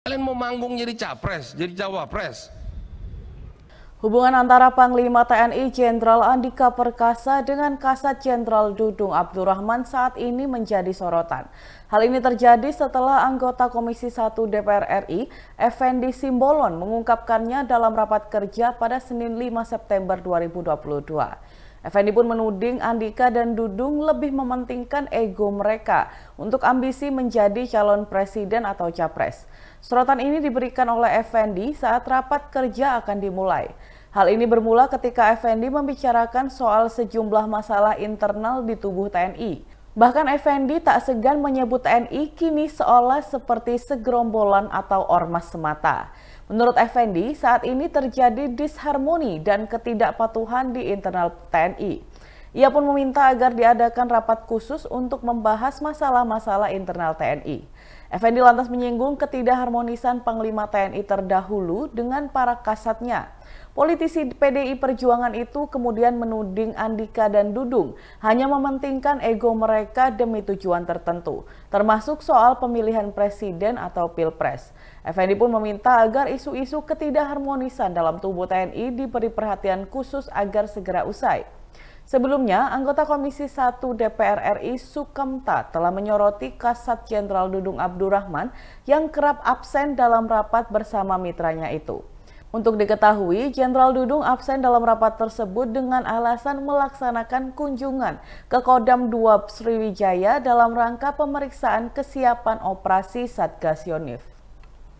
Kalian mau manggung jadi capres, jadi cawapres. Hubungan antara Panglima TNI Jenderal Andika Perkasa dengan Kasat Jenderal Dudung Abdurrahman saat ini menjadi sorotan. Hal ini terjadi setelah anggota Komisi 1 DPR RI, Effendi Simbolon mengungkapkannya dalam rapat kerja pada Senin 5 September 2022. Effendi pun menuding Andika dan Dudung lebih mementingkan ego mereka untuk ambisi menjadi calon presiden atau capres. Sorotan ini diberikan oleh Effendi saat rapat kerja akan dimulai. Hal ini bermula ketika Effendi membicarakan soal sejumlah masalah internal di tubuh TNI. Bahkan Effendi tak segan menyebut TNI kini seolah seperti segerombolan atau ormas semata. Menurut Effendi, saat ini terjadi disharmoni dan ketidakpatuhan di internal TNI. Ia pun meminta agar diadakan rapat khusus untuk membahas masalah-masalah internal TNI. Effendi lantas menyinggung ketidakharmonisan Panglima TNI terdahulu dengan para kasatnya. Politisi PDI Perjuangan itu kemudian menuding Andika dan Dudung hanya mementingkan ego mereka demi tujuan tertentu, termasuk soal pemilihan presiden atau pilpres. Effendi pun meminta agar isu-isu ketidakharmonisan dalam tubuh TNI diberi perhatian khusus agar segera usai. Sebelumnya, anggota Komisi 1 DPR RI Sukamta telah menyoroti Kasat Jenderal Dudung Abdurrahman yang kerap absen dalam rapat bersama mitranya itu. Untuk diketahui, Jenderal Dudung absen dalam rapat tersebut dengan alasan melaksanakan kunjungan ke Kodam 2 Sriwijaya dalam rangka pemeriksaan kesiapan operasi Satgas Yonif.